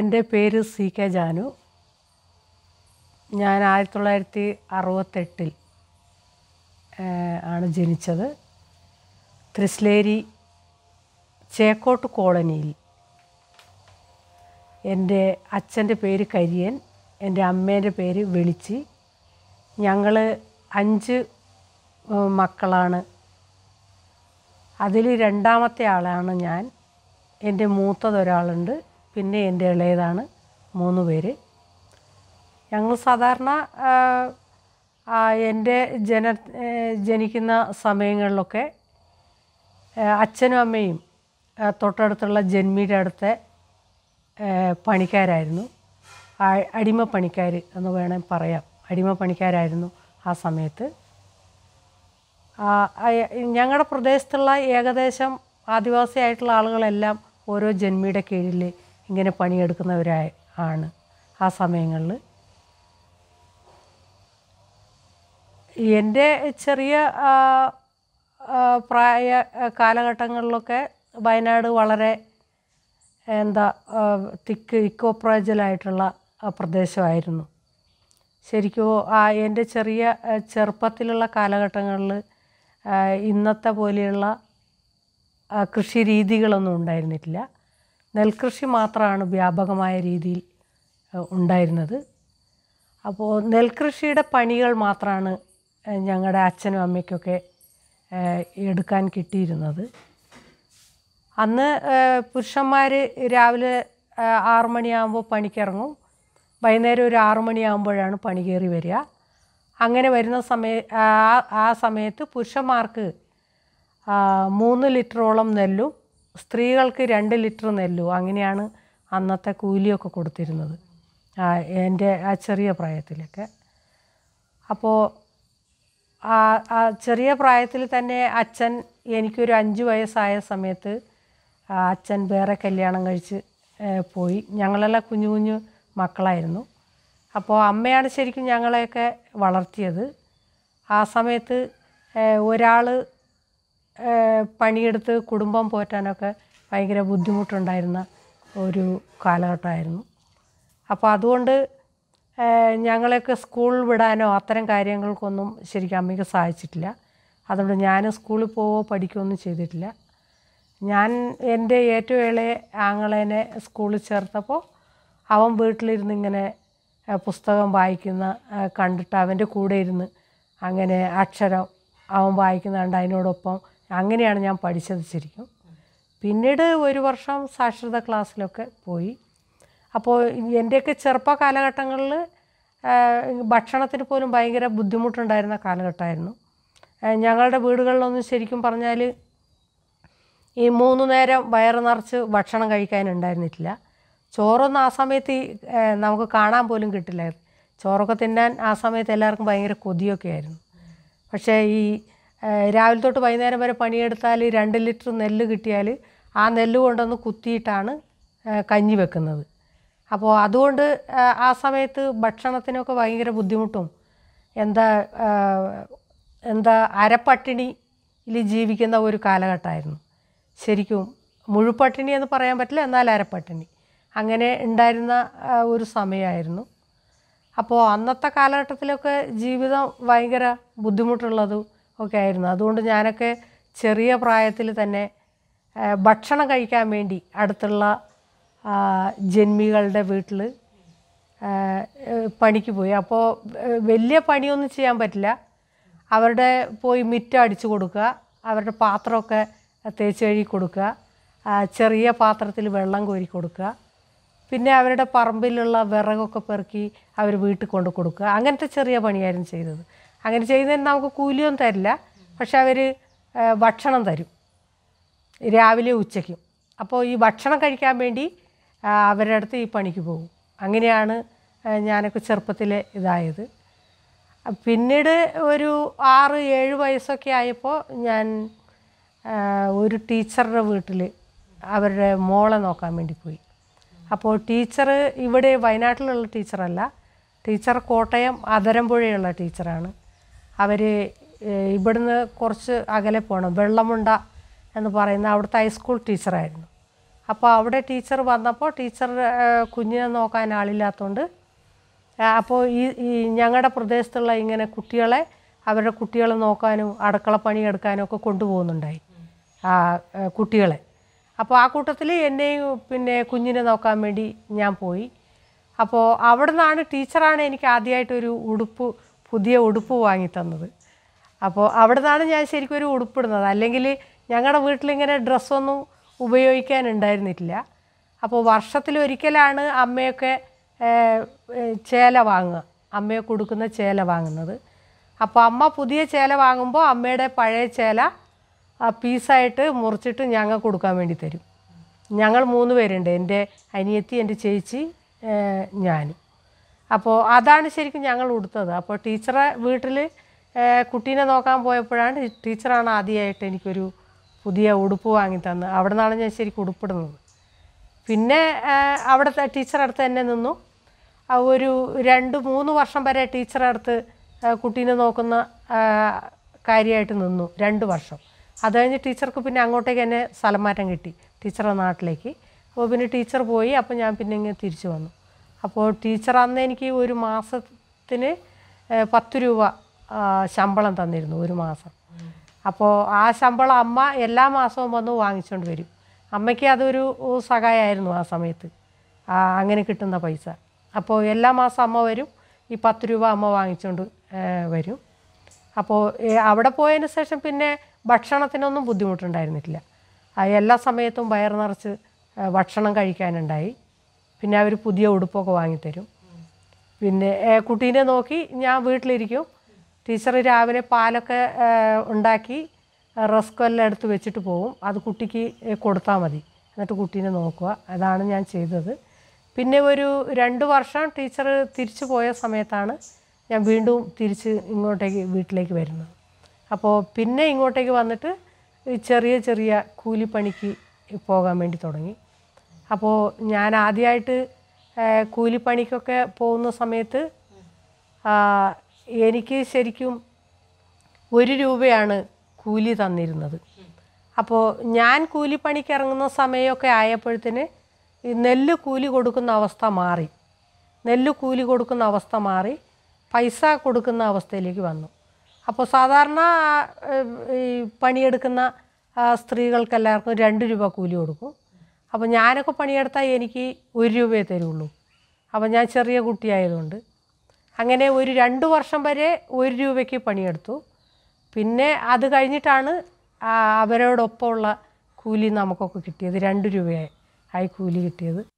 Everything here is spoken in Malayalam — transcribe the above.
എൻ്റെ പേര് സി കെ ജാനു ഞാൻ ആയിരത്തി തൊള്ളായിരത്തി അറുപത്തെട്ടിൽ ആണ് ജനിച്ചത് തൃശ്ശേരി ചേക്കോട്ട് കോളനിയിൽ എൻ്റെ അച്ഛൻ്റെ പേര് കരിയൻ എൻ്റെ അമ്മേൻ്റെ പേര് വെളിച്ചി ഞങ്ങൾ അഞ്ച് മക്കളാണ് അതിൽ രണ്ടാമത്തെ ആളാണ് ഞാൻ എൻ്റെ മൂത്തതൊരാളുണ്ട് പിന്നെ എൻ്റെ ഇളയതാണ് മൂന്ന് പേര് ഞങ്ങൾ സാധാരണ എൻ്റെ ജന ജനിക്കുന്ന സമയങ്ങളിലൊക്കെ അച്ഛനും അമ്മയും തൊട്ടടുത്തുള്ള ജന്മിയുടെ അടുത്തെ പണിക്കാരായിരുന്നു അടിമ പണിക്കാർ എന്ന് വേണമെങ്കിൽ പറയാം അടിമ പണിക്കാരായിരുന്നു ആ സമയത്ത് ഞങ്ങളുടെ പ്രദേശത്തുള്ള ഏകദേശം ആദിവാസിയായിട്ടുള്ള ആളുകളെല്ലാം ഓരോ ജന്മിയുടെ കീഴിൽ ഇങ്ങനെ പണിയെടുക്കുന്നവരായ ആണ് ആ സമയങ്ങളിൽ എൻ്റെ ചെറിയ പ്രായ കാലഘട്ടങ്ങളിലൊക്കെ വയനാട് വളരെ എന്താ തിക്ക് പ്രജലായിട്ടുള്ള പ്രദേശമായിരുന്നു ശരിക്കും ആ എൻ്റെ ചെറിയ ചെറുപ്പത്തിലുള്ള കാലഘട്ടങ്ങളിൽ ഇന്നത്തെ പോലെയുള്ള കൃഷി രീതികളൊന്നും ഉണ്ടായിരുന്നില്ല നെൽകൃഷി മാത്രമാണ് വ്യാപകമായ രീതിയിൽ ഉണ്ടായിരുന്നത് അപ്പോൾ നെൽകൃഷിയുടെ പണികൾ മാത്രമാണ് ഞങ്ങളുടെ അച്ഛനും അമ്മയ്ക്കൊക്കെ എടുക്കാൻ കിട്ടിയിരുന്നത് അന്ന് പുരുഷന്മാർ രാവിലെ ആറു മണിയാകുമ്പോൾ പണിക്കിറങ്ങും വൈകുന്നേരം ഒരു ആറു മണിയാകുമ്പോഴാണ് പണി കയറി വരിക അങ്ങനെ വരുന്ന സമയ ആ സമയത്ത് പുരുഷന്മാർക്ക് മൂന്ന് ലിറ്ററോളം നെല്ലും സ്ത്രീകൾക്ക് രണ്ട് ലിറ്റർ നെല്ലു അങ്ങനെയാണ് അന്നത്തെ കൂലിയൊക്കെ കൊടുത്തിരുന്നത് എൻ്റെ ആ ചെറിയ പ്രായത്തിലൊക്കെ അപ്പോൾ ആ ആ ചെറിയ പ്രായത്തിൽ തന്നെ അച്ഛൻ എനിക്കൊരു അഞ്ച് വയസ്സായ സമയത്ത് അച്ഛൻ വേറെ കല്യാണം കഴിച്ച് പോയി ഞങ്ങളെല്ലാം കുഞ്ഞു കുഞ്ഞു മക്കളായിരുന്നു അപ്പോൾ അമ്മയാണ് ശരിക്കും ഞങ്ങളെയൊക്കെ വളർത്തിയത് ആ സമയത്ത് ഒരാൾ പണിയെടുത്ത് കുടുംബം പോറ്റാനൊക്കെ ഭയങ്കര ബുദ്ധിമുട്ടുണ്ടായിരുന്ന ഒരു കാലഘട്ടമായിരുന്നു അപ്പോൾ അതുകൊണ്ട് ഞങ്ങളെയൊക്കെ സ്കൂൾ വിടാനോ അത്തരം കാര്യങ്ങൾക്കൊന്നും ശരിക്കും അമ്മയ്ക്ക് സഹായിച്ചിട്ടില്ല അതുകൊണ്ട് ഞാൻ സ്കൂളിൽ പോവോ പഠിക്കുകയോ ഒന്നും ചെയ്തിട്ടില്ല ഞാൻ എൻ്റെ ഏറ്റവും ഇളയ ആങ്ങളേനെ സ്കൂളിൽ ചേർത്തപ്പോൾ അവൻ വീട്ടിലിരുന്ന് ഇങ്ങനെ പുസ്തകം വായിക്കുന്ന കണ്ടിട്ട് അവൻ്റെ കൂടെ ഇരുന്ന് അങ്ങനെ അക്ഷരം അവൻ വായിക്കുന്ന അതിനോടൊപ്പം അങ്ങനെയാണ് ഞാൻ പഠിച്ചത് ശരിക്കും പിന്നീട് ഒരു വർഷം സാക്ഷരത ക്ലാസ്സിലൊക്കെ പോയി അപ്പോൾ എൻ്റെയൊക്കെ ചെറുപ്പ കാലഘട്ടങ്ങളിൽ ഭക്ഷണത്തിന് പോലും ഭയങ്കര ബുദ്ധിമുട്ടുണ്ടായിരുന്ന കാലഘട്ടമായിരുന്നു ഞങ്ങളുടെ വീടുകളിലൊന്നും ശരിക്കും പറഞ്ഞാൽ ഈ മൂന്ന് നേരം വയറ് നിറച്ച് ഭക്ഷണം കഴിക്കാനുണ്ടായിരുന്നിട്ടില്ല ചോറൊന്നും ആ സമയത്ത് നമുക്ക് കാണാൻ പോലും കിട്ടില്ലായിരുന്നു ചോറൊക്കെ തിന്നാൻ ആ സമയത്ത് എല്ലാവർക്കും ഭയങ്കര കൊതിയൊക്കെ ആയിരുന്നു പക്ഷേ ഈ രാവിലെ തൊട്ട് വൈകുന്നേരം വരെ പണിയെടുത്താൽ രണ്ട് ലിറ്റർ നെല്ല് കിട്ടിയാൽ ആ നെല്ല് കൊണ്ടൊന്ന് കുത്തിയിട്ടാണ് കഞ്ഞി വെക്കുന്നത് അപ്പോൾ അതുകൊണ്ട് ആ സമയത്ത് ഭക്ഷണത്തിനൊക്കെ ഭയങ്കര ബുദ്ധിമുട്ടും എന്താ എന്താ അരപ്പട്ടിണിയിൽ ജീവിക്കുന്ന ഒരു കാലഘട്ടമായിരുന്നു ശരിക്കും മുഴുപട്ടിണി എന്ന് പറയാൻ പറ്റില്ല എന്നാൽ അരപ്പട്ടിണി അങ്ങനെ ഉണ്ടായിരുന്ന ഒരു സമയമായിരുന്നു അപ്പോൾ അന്നത്തെ കാലഘട്ടത്തിലൊക്കെ ജീവിതം ഭയങ്കര ബുദ്ധിമുട്ടുള്ളതും ഒക്കെ ആയിരുന്നു അതുകൊണ്ട് ഞാനൊക്കെ ചെറിയ പ്രായത്തിൽ തന്നെ ഭക്ഷണം കഴിക്കാൻ വേണ്ടി അടുത്തുള്ള ജന്മികളുടെ വീട്ടിൽ പണിക്ക് പോയി അപ്പോൾ വലിയ പണിയൊന്നും ചെയ്യാൻ പറ്റില്ല അവരുടെ പോയി മിറ്റം അടിച്ചു കൊടുക്കുക അവരുടെ പാത്രമൊക്കെ തേച്ച് കഴുകി കൊടുക്കുക ചെറിയ പാത്രത്തിൽ വെള്ളം കോരി കൊടുക്കുക പിന്നെ അവരുടെ പറമ്പിലുള്ള വിറകൊക്കെ പെറുക്കി അവർ വീട്ടിൽ കൊണ്ട് കൊടുക്കുക അങ്ങനത്തെ ചെറിയ പണിയായിരുന്നു ചെയ്തത് അങ്ങനെ ചെയ്യുന്നതിന് നമുക്ക് കൂലിയൊന്നും തരില്ല പക്ഷെ അവർ ഭക്ഷണം തരും രാവിലെ ഉച്ചയ്ക്കും അപ്പോൾ ഈ ഭക്ഷണം കഴിക്കാൻ വേണ്ടി അവരുടെ അടുത്ത് ഈ പണിക്ക് പോകും അങ്ങനെയാണ് ഞാനൊക്കെ ചെറുപ്പത്തിലെ ഇതായത് പിന്നീട് ഒരു ആറ് ഏഴ് വയസ്സൊക്കെ ആയപ്പോൾ ഞാൻ ഒരു ടീച്ചറുടെ വീട്ടിൽ അവരുടെ മോളെ നോക്കാൻ വേണ്ടി പോയി അപ്പോൾ ടീച്ചർ ഇവിടെ വയനാട്ടിലുള്ള ടീച്ചറല്ല ടീച്ചർ കോട്ടയം അതരമ്പുഴയുള്ള ടീച്ചറാണ് അവർ ഇവിടുന്ന് കുറച്ച് അകലെ പോകണം വെള്ളമുണ്ട എന്ന് പറയുന്ന അവിടുത്തെ ഹൈസ്കൂൾ ടീച്ചറായിരുന്നു അപ്പോൾ അവിടെ ടീച്ചർ വന്നപ്പോൾ ടീച്ചർ കുഞ്ഞിനെ നോക്കാൻ ആളില്ലാത്തതുകൊണ്ട് അപ്പോൾ ഈ ഞങ്ങളുടെ പ്രദേശത്തുള്ള ഇങ്ങനെ കുട്ടികളെ അവരുടെ കുട്ടികളെ നോക്കാനും അടുക്കള പണിയെടുക്കാനും ഒക്കെ കൊണ്ടുപോകുന്നുണ്ടായി ആ കുട്ടികളെ അപ്പോൾ ആ കൂട്ടത്തിൽ എന്നെയും പിന്നെ കുഞ്ഞിനെ നോക്കാൻ വേണ്ടി ഞാൻ പോയി അപ്പോൾ അവിടുന്നാണ് ടീച്ചറാണ് എനിക്ക് ആദ്യമായിട്ടൊരു ഉടുപ്പ് പുതിയ ഉടുപ്പ് വാങ്ങി തന്നത് അപ്പോൾ അവിടെ നിന്നാണ് ഞാൻ ശരിക്കും ഒരു ഉടുപ്പിടുന്നത് അല്ലെങ്കിൽ ഞങ്ങളുടെ വീട്ടിലിങ്ങനെ ഡ്രസ്സൊന്നും ഉപയോഗിക്കാനുണ്ടായിരുന്നില്ല അപ്പോൾ വർഷത്തിലൊരിക്കലാണ് അമ്മയൊക്കെ ചേല വാങ്ങുക അമ്മയെ കൊടുക്കുന്ന ചേല വാങ്ങുന്നത് അപ്പോൾ അമ്മ പുതിയ ചേല വാങ്ങുമ്പോൾ അമ്മയുടെ പഴയ ചേല പീസായിട്ട് മുറിച്ചിട്ട് ഞങ്ങൾ കൊടുക്കാൻ വേണ്ടി തരും ഞങ്ങൾ മൂന്ന് പേരുണ്ട് എൻ്റെ അനിയത്തി എൻ്റെ ചേച്ചി ഞാനും അപ്പോൾ അതാണ് ശരിക്കും ഞങ്ങൾ ഉടുത്തത് അപ്പോൾ ടീച്ചറെ വീട്ടിൽ കുട്ടീനെ നോക്കാൻ പോയപ്പോഴാണ് ടീച്ചറാണ് ആദ്യമായിട്ട് എനിക്കൊരു പുതിയ ഉടുപ്പ് വാങ്ങി തന്നത് അവിടെ നിന്നാണ് ഞാൻ ശരിക്കും ഉടുപ്പിടുന്നത് പിന്നെ അവിടുത്തെ ടീച്ചറടുത്ത് തന്നെ നിന്നു ഒരു രണ്ട് മൂന്ന് വർഷം വരെ ടീച്ചറടുത്ത് കുട്ടീനെ നോക്കുന്ന കാര്യമായിട്ട് നിന്നു രണ്ട് വർഷം അത് കഴിഞ്ഞ് ടീച്ചർക്ക് പിന്നെ അങ്ങോട്ടേക്ക് എന്നെ സ്ഥലം മാറ്റം കിട്ടി ടീച്ചറുടെ നാട്ടിലേക്ക് അപ്പോൾ പിന്നെ ടീച്ചർ പോയി അപ്പോൾ ഞാൻ പിന്നെ ഇങ്ങനെ തിരിച്ചു വന്നു അപ്പോൾ ടീച്ചർ അന്ന് എനിക്ക് ഒരു മാസത്തിന് പത്ത് രൂപ ശമ്പളം തന്നിരുന്നു ഒരു മാസം അപ്പോൾ ആ ശമ്പളം അമ്മ എല്ലാ മാസവും വന്ന് വാങ്ങിച്ചുകൊണ്ട് വരും അമ്മയ്ക്ക് അതൊരു സഹായമായിരുന്നു ആ സമയത്ത് അങ്ങനെ കിട്ടുന്ന പൈസ അപ്പോൾ എല്ലാ മാസം അമ്മ വരും ഈ പത്ത് രൂപ അമ്മ വാങ്ങിച്ചുകൊണ്ട് വരും അപ്പോൾ അവിടെ പോയതിന് ശേഷം പിന്നെ ഭക്ഷണത്തിനൊന്നും ബുദ്ധിമുട്ടുണ്ടായിരുന്നില്ല എല്ലാ സമയത്തും വയർ നിറച്ച് ഭക്ഷണം കഴിക്കാനുണ്ടായി പിന്നെ അവർ പുതിയ ഉടുപ്പൊക്കെ വാങ്ങിത്തരും പിന്നെ കുട്ടീനെ നോക്കി ഞാൻ വീട്ടിലിരിക്കും ടീച്ചർ രാവിലെ പാലൊക്കെ ഉണ്ടാക്കി റസ്ക് എല്ലാം എടുത്ത് വെച്ചിട്ട് പോകും അത് കുട്ടിക്ക് കൊടുത്താൽ മതി എന്നിട്ട് കുട്ടീനെ നോക്കുക അതാണ് ഞാൻ ചെയ്തത് പിന്നെ ഒരു രണ്ട് വർഷം ടീച്ചർ തിരിച്ചു പോയ സമയത്താണ് ഞാൻ വീണ്ടും തിരിച്ച് ഇങ്ങോട്ടേക്ക് വീട്ടിലേക്ക് വരുന്നത് അപ്പോൾ പിന്നെ ഇങ്ങോട്ടേക്ക് വന്നിട്ട് ചെറിയ ചെറിയ കൂലിപ്പണിക്ക് പോകാൻ വേണ്ടി തുടങ്ങി അപ്പോൾ ഞാൻ ആദ്യമായിട്ട് കൂലിപ്പണിക്കൊക്കെ പോകുന്ന സമയത്ത് എനിക്ക് ശരിക്കും ഒരു രൂപയാണ് കൂലി തന്നിരുന്നത് അപ്പോൾ ഞാൻ കൂലിപ്പണിക്ക് ഇറങ്ങുന്ന സമയമൊക്കെ ആയപ്പോഴത്തേന് ഈ നെല്ല് കൂലി കൊടുക്കുന്ന അവസ്ഥ മാറി നെല്ല് കൂലി കൊടുക്കുന്ന അവസ്ഥ മാറി പൈസ കൊടുക്കുന്ന അവസ്ഥയിലേക്ക് വന്നു അപ്പോൾ സാധാരണ ഈ പണിയെടുക്കുന്ന സ്ത്രീകൾക്കെല്ലാവർക്കും രണ്ട് രൂപ കൂലി കൊടുക്കും അപ്പോൾ ഞാനൊക്കെ പണിയെടുത്താൽ എനിക്ക് ഒരു രൂപയെ തരുള്ളൂ അപ്പോൾ ഞാൻ ചെറിയ കുട്ടിയായതുകൊണ്ട് അങ്ങനെ ഒരു രണ്ട് വർഷം വരെ ഒരു രൂപയ്ക്ക് പണിയെടുത്തു പിന്നെ അത് കഴിഞ്ഞിട്ടാണ് അവരോടൊപ്പമുള്ള കൂലി നമുക്കൊക്കെ കിട്ടിയത് രണ്ട് രൂപയായി ആയി കൂലി കിട്ടിയത്